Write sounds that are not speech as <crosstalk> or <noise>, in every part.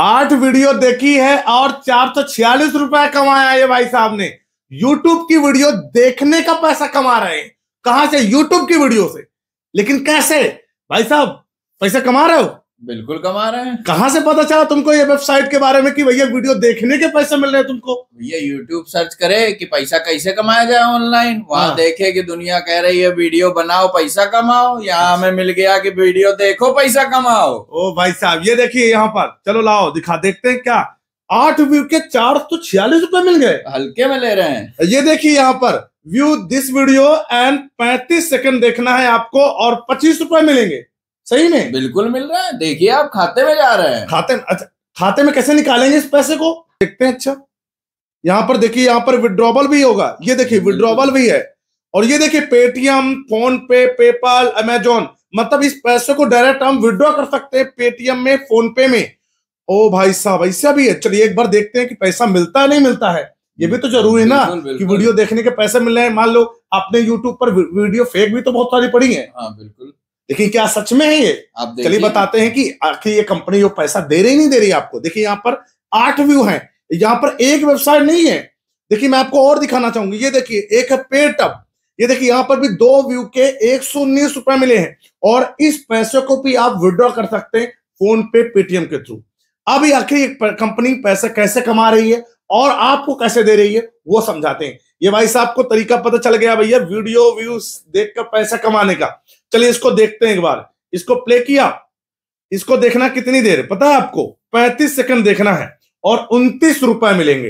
आठ वीडियो देखी है और चार सौ छियालीस रुपए कमाया ये भाई साहब ने यूट्यूब की वीडियो देखने का पैसा कमा रहे हैं कहां से यूट्यूब की वीडियो से लेकिन कैसे भाई साहब पैसा कमा रहे हो बिल्कुल कमा रहे हैं कहाँ से पता चला तुमको ये वेबसाइट के बारे में कि भैया वीडियो देखने के पैसे मिल रहे हैं तुमको भैया यूट्यूब सर्च करे कि पैसा कैसे कमाया जाए ऑनलाइन वहाँ हाँ। देखे कि दुनिया कह रही है वीडियो बनाओ पैसा कमाओ यहाँ हमें मिल गया कि वीडियो देखो पैसा कमाओ ओ भाई साहब ये देखिए यहाँ पर चलो लाओ दिखा देखते हैं क्या आठ व्यू के चार सौ छियालीस रूपए मिल गए हल्के में ले रहे हैं ये देखिए यहाँ पर व्यू दिस वीडियो एंड पैंतीस सेकंड देखना है आपको और पच्चीस रूपए मिलेंगे सही में बिल्कुल मिल रहा है देखिए आप खाते में जा रहे हैं खाते में अच्छा खाते में कैसे निकालेंगे इस पैसे को देखते हैं अच्छा यहाँ पर देखिए यहाँ पर विड्रॉबल भी होगा ये देखिए विड्रॉबल भी है और ये देखिए Paytm PhonePe PayPal Amazon मतलब इस पैसे को डायरेक्ट हम विड्रॉ कर सकते हैं पेटीएम में फोन पे में ओ भाई साहब ऐसा भी है चलिए एक बार देखते हैं कि पैसा मिलता है नहीं मिलता है ये भी तो जरूरी है ना कि वीडियो देखने के पैसे मिल रहे हैं मान लो आपने यूट्यूब पर वीडियो फेक भी तो बहुत सारी पड़ी है हाँ बिल्कुल देखिए क्या सच में है ये आप चलिए बताते हैं कि आखिर ये कंपनी जो पैसा दे रही नहीं दे रही आपको देखिए यहाँ पर आठ व्यू है यहाँ पर एक वेबसाइट नहीं है देखिए मैं आपको और दिखाना चाहूंगी ये देखिए एक है पेटअप ये देखिए यहाँ पर भी दो व्यू के एक सौ उन्नीस रुपए मिले हैं और इस पैसे को भी आप विड्रॉ कर सकते हैं फोन पे पेटीएम के थ्रू अब आखिर कंपनी पैसा कैसे कमा रही है और आपको कैसे दे रही है वो समझाते हैं ये भाई साहब को तरीका पता चल गया भैया वीडियो व्यूज देखकर पैसा कमाने का चलिए इसको देखते हैं एक बार इसको प्ले किया इसको देखना कितनी देर पता है आपको 35 सेकंड देखना है और उनतीस रुपए मिलेंगे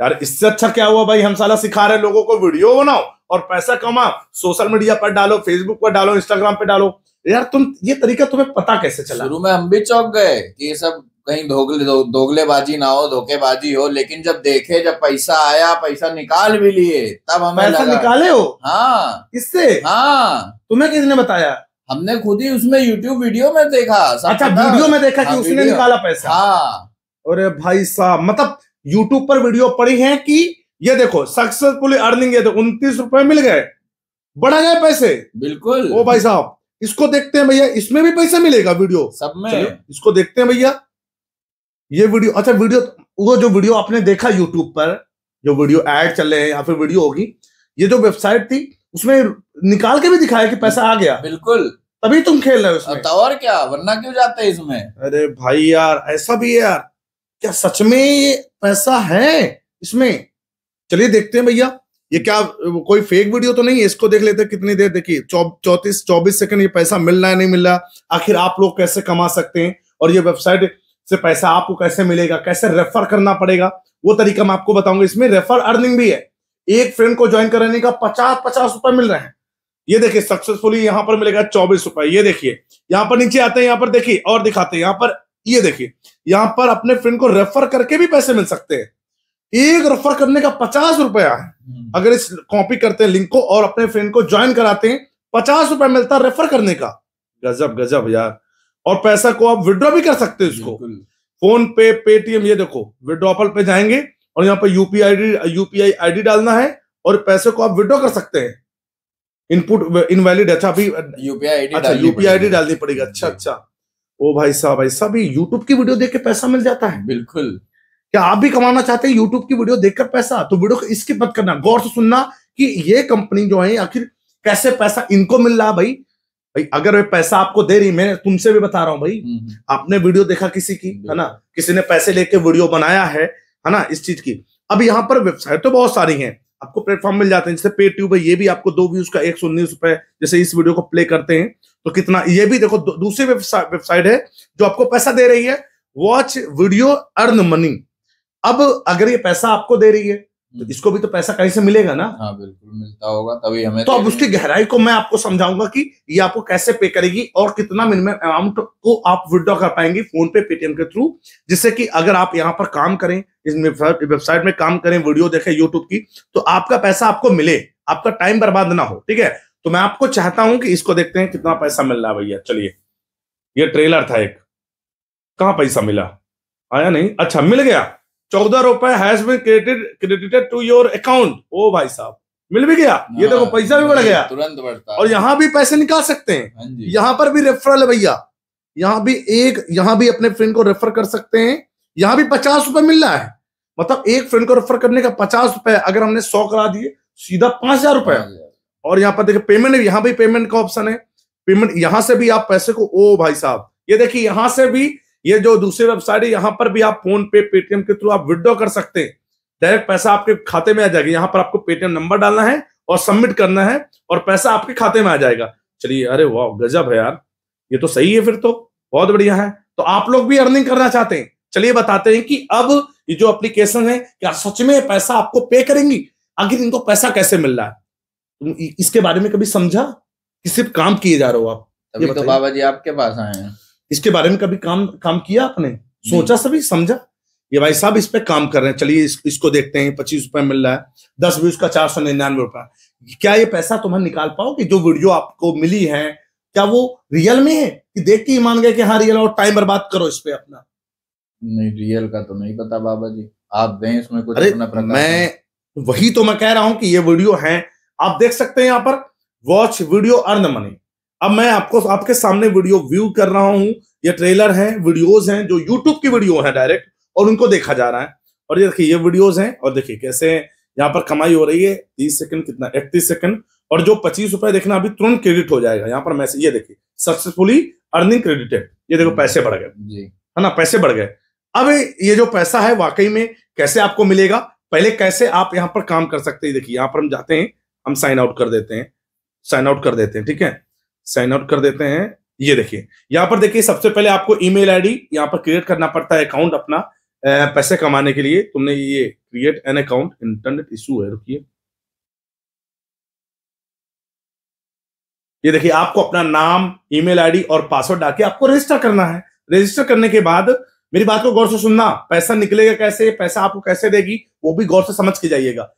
यार इससे अच्छा क्या हुआ भाई हम साला सिखा रहे लोगों को वीडियो बनाओ और पैसा कमाओ सोशल मीडिया पर डालो फेसबुक पर डालो इंस्टाग्राम पर डालो यार तुम ये तरीका तुम्हें पता कैसे चला शुरू में हम भी चौक गए कि ये सब कहीं धोखले धोखलेबाजी ना हो धोखेबाजी हो लेकिन जब देखे जब पैसा आया पैसा निकाल भी लिए तब हमें पैसा लगा। निकाले हो हाँ इससे हाँ तुम्हें किसने बताया हमने खुद ही उसमें YouTube वीडियो में देखा अच्छा वीडियो में देखा हाँ, कि उसने निकाला पैसा हाँ अरे भाई साहब मतलब YouTube पर वीडियो पड़ी है कि ये देखो सक्सेसफुली अर्निंग है तो उनतीस रुपए मिल गए बढ़ा गए पैसे बिल्कुल ओ भाई साहब इसको देखते हैं भैया इसमें भी पैसा मिलेगा वीडियो सब में इसको देखते हैं भैया ये वीडियो अच्छा वीडियो वो जो वीडियो आपने देखा यूट्यूब पर जो वीडियो एड चल रहे हैं या फिर वीडियो होगी ये जो वेबसाइट थी उसमें निकाल के भी दिखाया कि पैसा आ गया बिल्कुल तभी तुम खेल रहे हो उसमें तो और क्या वरना क्यों जाते हैं इसमें अरे भाई यार ऐसा भी है यार क्या सच में ये पैसा है इसमें चलिए देखते हैं भैया ये क्या कोई फेक वीडियो तो नहीं है इसको देख लेते कितनी देर देखिए चौतीस चौबीस सेकंड ये पैसा मिल रहा है नहीं मिल रहा आखिर आप लोग कैसे कमा सकते हैं और ये वेबसाइट से पैसा आपको कैसे मिलेगा कैसे रेफर करना पड़ेगा वो तरीका मैं आपको बताऊंगा इसमें रेफर अर्निंग भी है एक फ्रेंड को ज्वाइन कराने का पचास पचास रुपए मिल रहे हैं ये देखिए सक्सेसफुली यहां पर मिलेगा चौबीस रुपए ये देखिए यहां पर नीचे आते हैं यहां पर देखिए और दिखाते हैं यहां पर ये देखिए यहां पर अपने फ्रेंड को रेफर करके भी पैसे मिल सकते हैं एक रेफर करने का पचास रुपया है हम्म। अगर इस कॉपी करते हैं लिंक को और अपने फ्रेंड को ज्वाइन कराते हैं पचास रुपया मिलता है रेफर करने का गजब गजब यार और पैसा को आप विड्रॉ भी कर सकते हो इसको फोन पे पेटीएम ये देखो विड्रॉपल पे जाएंगे और यहाँ पे यूपीआई यूपीआई आईडी डालना है और पैसे को आप विड्रॉ कर सकते हैं इनपुट इनवैलिड अच्छा अभी यूपीआई अच्छा यूपीआई आईडी डालनी पड़ेगी अच्छा अच्छा ओ भाई साहब भाई साहब यूट्यूब की वीडियो देख के पैसा मिल जाता है बिल्कुल क्या आप भी कमाना चाहते हैं यूट्यूब की वीडियो देखकर पैसा तो वीडियो इसके मत करना गौर से सुनना कि ये कंपनी जो है आखिर कैसे पैसा इनको मिल रहा भाई भाई अगर वे पैसा आपको दे रही मैं तुमसे भी बता रहा हूँ भाई हम्म, हम्म। आपने वीडियो देखा किसी की है ना किसी ने पैसे लेके वीडियो बनाया है है ना इस चीज की अब यहाँ पर वेबसाइट तो बहुत सारी हैं आपको प्लेटफॉर्म मिल जाते हैं जैसे पेट्यूब है ये भी आपको दो व्यूज का एक सौ उन्नीस रुपए जैसे इस वीडियो को प्ले करते हैं तो कितना ये भी देखो दूसरी वेबसाइट है जो आपको पैसा दे रही है वॉच वीडियो अर्न मनी अब अगर ये पैसा आपको दे रही है तो इसको भी तो पैसा कहीं से मिलेगा ना हाँ बिल्कुल मिलता होगा तभी हमें तो अब उसकी गहराई को मैं आपको समझाऊंगा कि ये आपको कैसे पे करेगी और कितना मिनिमम अमाउंट को आप विड्रॉ कर पाएंगे फोन पे पेटीएम के थ्रू जिससे कि अगर आप यहाँ पर काम करें इस वेबसाइट में काम करें वीडियो देखें यूट्यूब की तो आपका पैसा आपको मिले आपका टाइम बर्बाद ना हो ठीक है तो मैं आपको चाहता हूं कि इसको देखते हैं कितना पैसा मिल रहा है भैया चलिए ये ट्रेलर था एक कहा पैसा मिला आया नहीं अच्छा मिल गया चौदह रुपए has been credited credited to your account ओ भाई साहब मिल भी गया ये हाँ, देखो पैसा भी बढ़ गया तुरंत बढ़ता और यहाँ भी पैसे निकाल सकते हैं हाँ यहाँ पर भी रेफरल है भैया यहाँ भी एक यहाँ भी अपने फ्रेंड को रेफर कर सकते हैं यहाँ भी पचास रुपए मिल रहा है मतलब एक फ्रेंड को रेफर करने का पचास रुपए अगर हमने सौ करा दिए सीधा पांच हजार रुपए हाँ और यहाँ पर देखिए पेमेंट यहाँ भी पेमेंट का ऑप्शन है पेमेंट यहाँ से भी आप पैसे को ओ भाई साहब ये देखिए यहाँ से भी ये जो दूसरी वेबसाइट है यहाँ पर भी आप फोन पे पेटीएम के थ्रू आप विड्रॉ कर सकते हैं डायरेक्ट पैसा आपके खाते में आ जाएगा यहाँ पर आपको पेटीएम नंबर डालना है और सबमिट करना है और पैसा आपके खाते में आ जाएगा चलिए अरे वाह गजब है यार ये तो सही है फिर तो बहुत बढ़िया है तो आप लोग भी अर्निंग करना चाहते हैं चलिए बताते हैं कि अब ये जो एप्लीकेशन है क्या सच में पैसा आपको पे करेंगी आखिर इनको पैसा कैसे मिल रहा है इसके बारे में कभी समझा कि सिर्फ काम किए जा रहे हो आप ये तो बाबा जी आपके पास आए हैं इसके बारे में कभी काम काम किया आपने सोचा सभी समझा ये भाई साहब इस पे काम कर रहे हैं चलिए इस, इसको देखते हैं पच्चीस रुपए मिल रहा है दस व्यूज का चार सौ निन्यानवे रुपया क्या ये पैसा तुम्हें निकाल पाओगे जो वीडियो आपको मिली है क्या वो रियल में है कि देख के ही मान गए कि हाँ रियल और टाइम बर्बाद करो इस पे अपना नहीं रियल का तो नहीं पता बाबा जी आप दें इसमें कुछ अरे मैं वही तो मैं कह रहा हूं कि ये वीडियो है आप देख सकते हैं यहाँ पर वॉच वीडियो अर्न मनी अब मैं आपको आपके सामने वीडियो व्यू कर रहा हूं ये ट्रेलर हैं वीडियोस हैं जो यूट्यूब की वीडियो है डायरेक्ट और उनको देखा जा रहा है और ये देखिए ये वीडियोस हैं और देखिए कैसे यहाँ पर कमाई हो रही है तीस सेकंड कितना इकतीस सेकंड और जो पच्चीस रुपए देखना अभी तुरंत क्रेडिट हो जाएगा यहाँ पर मैसेज ये देखिए सक्सेसफुली अर्निंग क्रेडिटेड ये देखो पैसे बढ़ गए है ना पैसे बढ़ गए अब ये जो पैसा है वाकई में कैसे आपको मिलेगा पहले कैसे आप यहाँ पर काम कर सकते हैं देखिए यहाँ पर हम जाते हैं हम साइन आउट कर देते हैं साइन आउट कर देते हैं ठीक है साइन आउट कर देते हैं ये देखिए यहाँ पर देखिए सबसे पहले आपको ईमेल आईडी यहाँ पर क्रिएट करना पड़ता है अकाउंट अपना पैसे कमाने के लिए तुमने ये create an account internet issue है रुकिए ये देखिए आपको अपना नाम ईमेल आईडी और पासवर्ड के आपको रजिस्टर करना है रजिस्टर करने के बाद मेरी बात को गौर से सुनना पैसा निकलेगा कैसे पैसा आपको कैसे देगी वो भी गौर से समझ के जाइएगा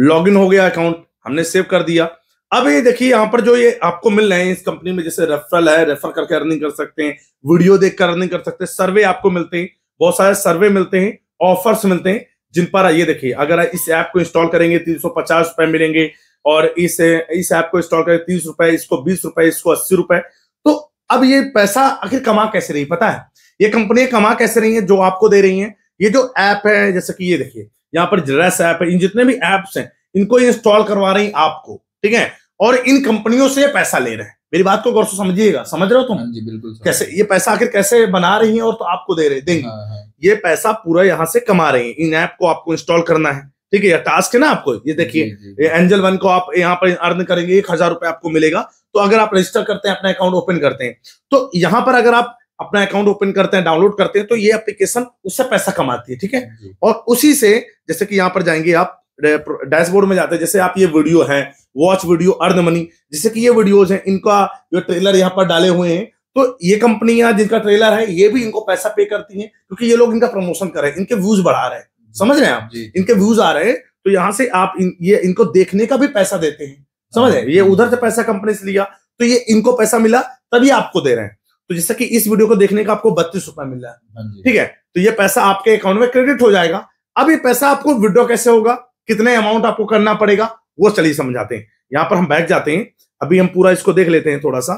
लॉगिन हो गया अकाउंट हमने सेव कर दिया अब ये देखिए यहाँ पर जो ये आपको मिल रहे हैं इस कंपनी में जैसे रेफरल है रेफर करके अर्निंग कर सकते हैं वीडियो देख कर अर्निंग कर सकते हैं सर्वे आपको मिलते हैं बहुत सारे सर्वे मिलते हैं ऑफर्स मिलते हैं जिन पर ये देखिए अगर इस ऐप को इंस्टॉल करेंगे तीन सौ पचास रुपए मिलेंगे और इस इस ऐप को इंस्टॉल करेंगे तीस रुपए इसको बीस रुपए इसको अस्सी रुपए तो अब ये पैसा आखिर कमा कैसे रही पता है ये कंपनियां कमा कैसे रही है जो आपको दे रही है ये जो ऐप है जैसे कि ये देखिए यहाँ पर जरस ऐप है इन जितने भी ऐप्स हैं इनको इंस्टॉल करवा रही आपको ठीक है और इन कंपनियों से पैसा ले रहे हैं मेरी बात को गौर से समझिएगा समझ रहे हो तुम हाँ जी बिल्कुल कैसे ये पैसा आखिर कैसे बना रही है और तो आपको दे रहे देंगे हाँ, हाँ। ये पैसा पूरा यहाँ से कमा रही है इन ऐप को आपको इंस्टॉल करना है ठीक है टास्क है ना आपको ये देखिए एंजल वन को आप यहाँ पर अर्न करेंगे एक हजार रुपए आपको मिलेगा तो अगर आप रजिस्टर करते हैं अपना अकाउंट ओपन करते हैं तो यहाँ पर अगर आप अपना अकाउंट ओपन करते हैं डाउनलोड करते हैं तो ये एप्लीकेशन उससे पैसा कमाती है ठीक है और उसी से जैसे कि यहाँ पर जाएंगे आप डैशबोर्ड में जाते हैं जैसे आप ये वीडियो है वॉच वीडियो अर्न मनी जैसे कि ये वीडियोज हैं इनका जो ट्रेलर यहाँ पर डाले हुए हैं तो ये कंपनियां जिनका ट्रेलर है ये भी इनको पैसा पे करती हैं क्योंकि ये लोग इनका प्रमोशन कर रहे हैं इनके व्यूज बढ़ा रहे हैं समझ रहे हैं आप इनके व्यूज आ रहे हैं तो यहाँ से आप इन, ये इनको देखने का भी पैसा देते हैं समझ रहे ये हाँ। उधर से पैसा कंपनी से लिया तो ये इनको पैसा मिला तभी आपको दे रहे हैं तो जैसे कि इस वीडियो को देखने का आपको बत्तीस रुपए मिल रहा है हाँ ठीक है तो ये पैसा आपके अकाउंट में क्रेडिट हो जाएगा अब ये पैसा आपको विड्रॉ कैसे होगा कितने अमाउंट आपको करना पड़ेगा वो चलिए समझाते हैं यहाँ पर हम बैठ जाते हैं अभी हम पूरा इसको देख लेते हैं थोड़ा सा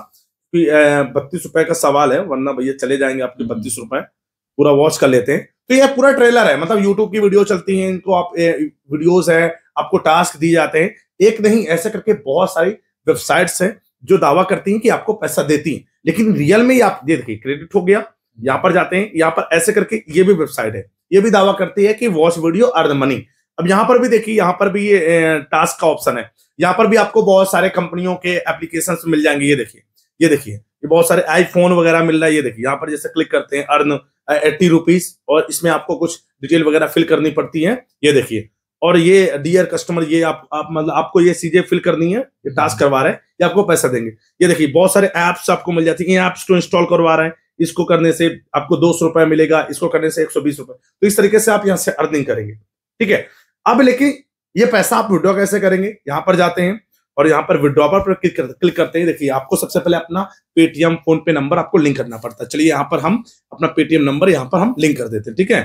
बत्तीस रुपए का सवाल है वरना भैया चले जाएंगे आपके हम्म। बत्तीस रुपए पूरा वॉच कर लेते हैं तो यह पूरा ट्रेलर है मतलब यूट्यूब की वीडियो चलती है इनको आप वीडियोज है आपको टास्क दिए जाते हैं एक नहीं ऐसे करके बहुत सारी वेबसाइट्स है जो दावा करती हैं कि आपको पैसा देती हैं लेकिन रियल में ही आप दे देखिए क्रेडिट हो गया यहाँ पर जाते हैं यहाँ पर ऐसे करके ये भी वेबसाइट है ये भी दावा करती है कि वॉच वीडियो अर्न मनी अब यहाँ पर भी देखिए यहां पर भी ये टास्क का ऑप्शन है यहां पर भी आपको बहुत सारे कंपनियों के एप्लीकेशन मिल जाएंगे ये देखिए ये देखिए ये बहुत सारे आईफोन वगैरह मिल रहा है ये देखिए यहाँ पर जैसे क्लिक करते हैं अर्न एट्टी रुपीज और इसमें आपको कुछ डिटेल वगैरह फिल करनी पड़ती है ये देखिए और ये डियर कस्टमर ये आप, आप मतलब आपको ये चीजें फिल करनी है ये टास्क हम्म। करवा रहे हैं ये आपको पैसा देंगे ये देखिए बहुत सारे ऐप्स आपको मिल जाती है ऐप्स को इंस्टॉल करवा रहे हैं इसको करने से आपको दो सौ रुपया मिलेगा इसको करने से एक सौ बीस रुपए तो इस तरीके से आप यहाँ से अर्निंग करेंगे ठीक है अब लेकिन ये पैसा आप विड्रॉ कैसे करेंगे यहां पर जाते हैं और यहां पर विड्रॉ पर क्लिक करते हैं देखिए आपको सबसे पहले अपना पेटीएम फोन पे नंबर आपको लिंक करना पड़ता है चलिए यहां पर हम अपना पेटीएम नंबर यहां पर हम लिंक कर देते हैं ठीक है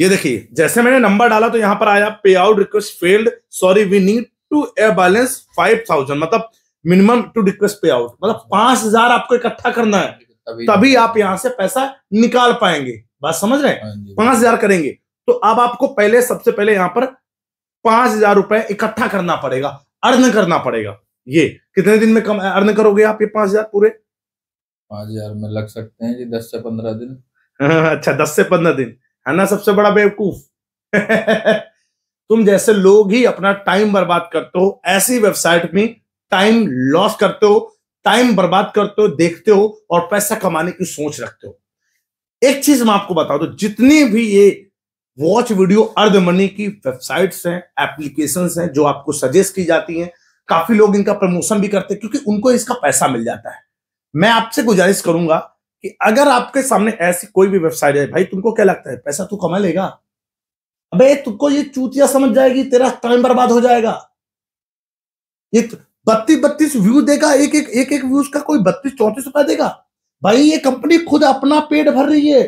ये देखिए जैसे मैंने नंबर डाला तो यहां पर आया pay out request failed sorry we need to a balance five thousand मतलब minimum to request pay out मतलब पांच हजार आपको इकट्ठा करना है तभी आप यहां से पैसा निकाल पाएंगे बात समझ रहे हैं हाँ पांच हजार करेंगे तो अब आपको पहले सबसे पहले यहां पर पांच हजार रुपए इकट्ठा करना पड़ेगा अर्न करना पड़ेगा ये कितने दिन में कम अर्न करोगे आप ये पांच हजार पूरे पांच हजार में लग सकते हैं जी दस से पंद्रह दिन <laughs> अच्छा दस से पंद्रह दिन है ना सबसे बड़ा बेवकूफ <laughs> तुम जैसे लोग ही अपना टाइम बर्बाद करते हो ऐसी वेबसाइट में टाइम लॉस करते हो टाइम बर्बाद करते हो देखते हो और पैसा कमाने की सोच रखते हो एक चीज मैं आपको बता दू तो जितनी भी ये वॉच वीडियो अर्ध मनी की वेबसाइट्स हैं एप्लीकेशन हैं जो आपको सजेस्ट की जाती हैं काफी लोग इनका प्रमोशन भी करते हैं क्योंकि उनको इसका पैसा मिल जाता है मैं आपसे गुजारिश करूंगा कि अगर आपके सामने ऐसी कोई भी वेबसाइट है भाई तुमको क्या लगता है पैसा तू कमा लेगा अबे तुमको ये चूतिया समझ जाएगी तेरा टाइम बर्बाद हो जाएगा ये बत्तीस बत्तीस व्यू देगा एक एक एक एक व्यूज का कोई बत्तीस चौंतीस रुपया देगा भाई ये कंपनी खुद अपना पेट भर रही है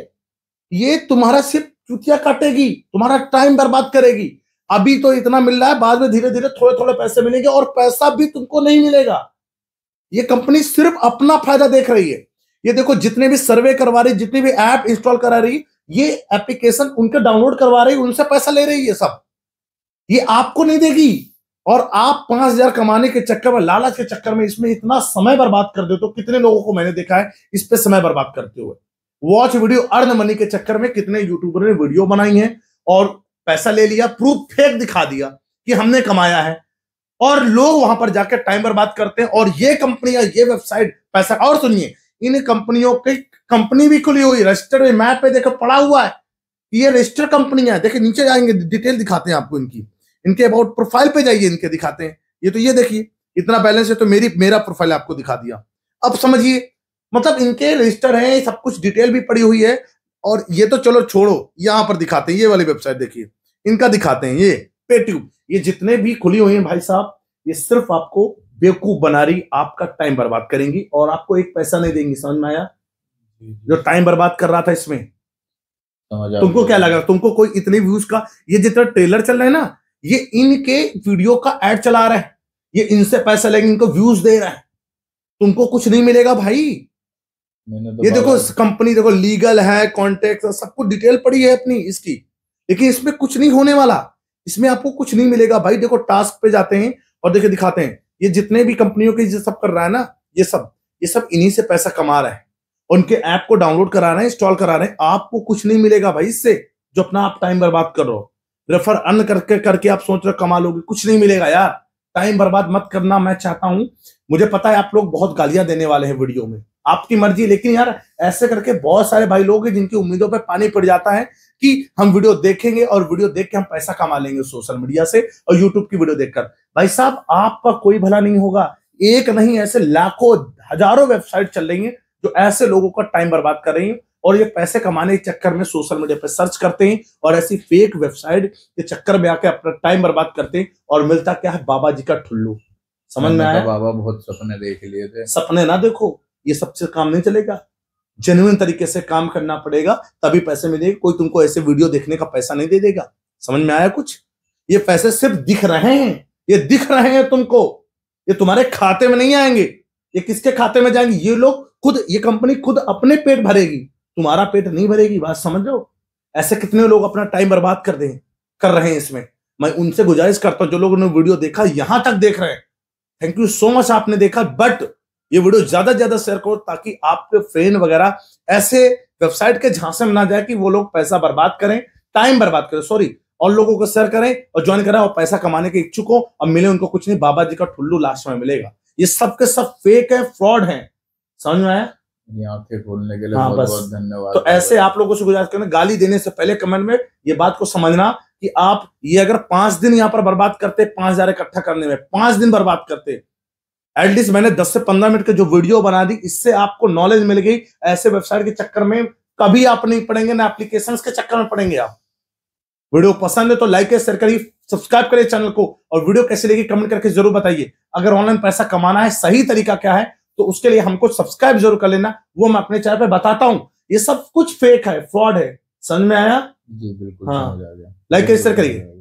ये तुम्हारा सिर्फ चुतिया काटेगी तुम्हारा टाइम बर्बाद करेगी अभी तो इतना मिल रहा है बाद में धीरे धीरे थोड़े थोड़े पैसे मिलेंगे और पैसा भी तुमको नहीं मिलेगा ये कंपनी सिर्फ अपना फायदा देख रही है ये देखो जितने भी सर्वे करवा रही जितनी भी ऐप इंस्टॉल करा रही ये एप्लीकेशन उनके डाउनलोड करवा रही उनसे पैसा ले रही है सब ये आपको नहीं देगी और आप पांच हजार कमाने के चक्कर में लालच के चक्कर में इसमें इतना समय बर्बाद कर देते तो कितने लोगों को मैंने देखा है इस पर समय बर्बाद करते हुए वॉच वीडियो अर्न मनी के चक्कर में कितने यूट्यूबर ने वीडियो बनाई है और पैसा ले लिया प्रूफ फेक दिखा दिया कि हमने कमाया है और लोग वहां पर जाकर टाइम बर्बाद करते हैं और ये कंपनियां ये वेबसाइट पैसा और सुनिए इन कंपनियों की कंपनी भी खुली हुई रजिस्टर्ड मैप पे देखो पड़ा हुआ है ये रजिस्टर कंपनियां है देखिए नीचे जाएंगे डिटेल दिखाते हैं आपको इनकी इनके अबाउट प्रोफाइल पे जाइए इनके दिखाते हैं ये तो ये देखिए इतना बैलेंस है तो मेरी मेरा प्रोफाइल आपको दिखा दिया अब समझिए मतलब इनके रजिस्टर है सब कुछ डिटेल भी पड़ी हुई है और ये तो चलो छोड़ो यहाँ पर दिखाते हैं ये वाली वेबसाइट देखिए इनका दिखाते हैं ये पेट्यूब ये जितने भी खुली हुई है भाई साहब ये सिर्फ आपको बेवकूफ बना रही आपका टाइम बर्बाद करेंगी और आपको एक पैसा नहीं देंगी समझ में आया जो टाइम बर्बाद कर रहा था इसमें तुमको क्या लग रहा तुमको कोई इतने व्यूज का ये जितना ट्रेलर चल रहा है ना ये इनके वीडियो का एड चला रहा है ये इनसे पैसा लेके इनको व्यूज दे रहा है तुमको कुछ नहीं मिलेगा भाई तो ये देखो कंपनी देखो लीगल है कॉन्टेक्ट सब कुछ डिटेल पड़ी है अपनी इसकी लेकिन इसमें कुछ नहीं होने वाला इसमें आपको कुछ नहीं मिलेगा भाई देखो टास्क पे जाते हैं और देखे दिखाते हैं ये जितने भी कंपनियों के ये सब कर रहा है ना ये सब ये सब इन्हीं से पैसा कमा रहा है उनके ऐप को डाउनलोड करा रहे हैं इंस्टॉल करा रहे हैं आपको कुछ नहीं मिलेगा भाई इससे जो अपना आप टाइम बर्बाद कर रहे हो रेफर अन करके करके आप सोच रहे कमा लोगे कुछ नहीं मिलेगा यार टाइम बर्बाद मत करना मैं चाहता हूं मुझे पता है आप लोग बहुत गालियां देने वाले हैं वीडियो में आपकी मर्जी लेकिन यार ऐसे करके बहुत सारे भाई लोग हैं जिनकी उम्मीदों पर पानी पड़ जाता है कि हम वीडियो देखेंगे और वीडियो देख के हम पैसा कमा लेंगे सोशल मीडिया से और यूट्यूब की वीडियो देखकर भाई साहब आपका कोई भला नहीं होगा एक नहीं ऐसे लाखों हजारों वेबसाइट चल रही है जो ऐसे लोगों का टाइम बर्बाद कर रही है और ये पैसे कमाने के चक्कर में सोशल मीडिया पर सर्च करते हैं और ऐसी फेक वेबसाइट के चक्कर में आके अपना टाइम बर्बाद करते हैं और मिलता क्या है बाबा जी का ठुल्लू समझ में आया तो बाबा बहुत सपने देख लिए थे सपने ना देखो ये सबसे काम नहीं चलेगा जेन्युन तरीके से काम करना पड़ेगा तभी पैसे मिलेगा कोई तुमको ऐसे वीडियो देखने का पैसा नहीं दे देगा समझ में आया कुछ ये पैसे सिर्फ दिख रहे हैं ये दिख रहे हैं तुमको ये तुम्हारे खाते में नहीं आएंगे ये किसके खाते में जाएंगे ये लोग खुद ये कंपनी खुद अपने पेट भरेगी तुम्हारा पेट नहीं भरेगी बात समझ लो ऐसे कितने लोग अपना टाइम बर्बाद कर दें कर रहे हैं इसमें मैं उनसे गुजारिश करता हूं जो लोगों ने वीडियो देखा यहां तक देख रहे हैं थैंक यू सो मच आपने देखा बट ये वीडियो ज्यादा से ज्यादा शेयर करो ताकि आपके फ्रेंड वगैरह ऐसे वेबसाइट के झांसे में ना जाए कि वो लोग पैसा बर्बाद करें टाइम बर्बाद करें सॉरी और लोगों को शेयर करें और ज्वाइन करें और पैसा कमाने के इच्छुक हो और मिले उनको कुछ नहीं बाबा जी का ठुल्लू लास्ट में मिलेगा ये सब के सब फेक है फ्रॉड है समझ में आया आंखें खोलने के लिए हाँ, बहुत बहुत धन्यवाद तो ऐसे आप लोगों से गुजारिश करना गाली देने से पहले कमेंट में ये बात को समझना कि आप ये अगर पांच दिन यहाँ पर बर्बाद करते पांच हजार इकट्ठा करने में पांच दिन बर्बाद करते एटलीस्ट मैंने दस से पंद्रह मिनट का जो वीडियो बना दी इससे आपको नॉलेज मिल गई ऐसे वेबसाइट के चक्कर में कभी आप नहीं पढ़ेंगे ना एप्लीकेशन के चक्कर में पढ़ेंगे आप वीडियो पसंद है तो लाइक है शेयर करिए सब्सक्राइब करिए चैनल को और वीडियो कैसे लगी कमेंट करके जरूर बताइए अगर ऑनलाइन पैसा कमाना है सही तरीका क्या है तो उसके लिए हमको सब्सक्राइब जरूर कर लेना वो मैं अपने चैनल पर बताता हूँ ये सब कुछ फेक है फ्रॉड है समझ में आया जी बिल्कुल हाँ लाइक रजिस्टर करिए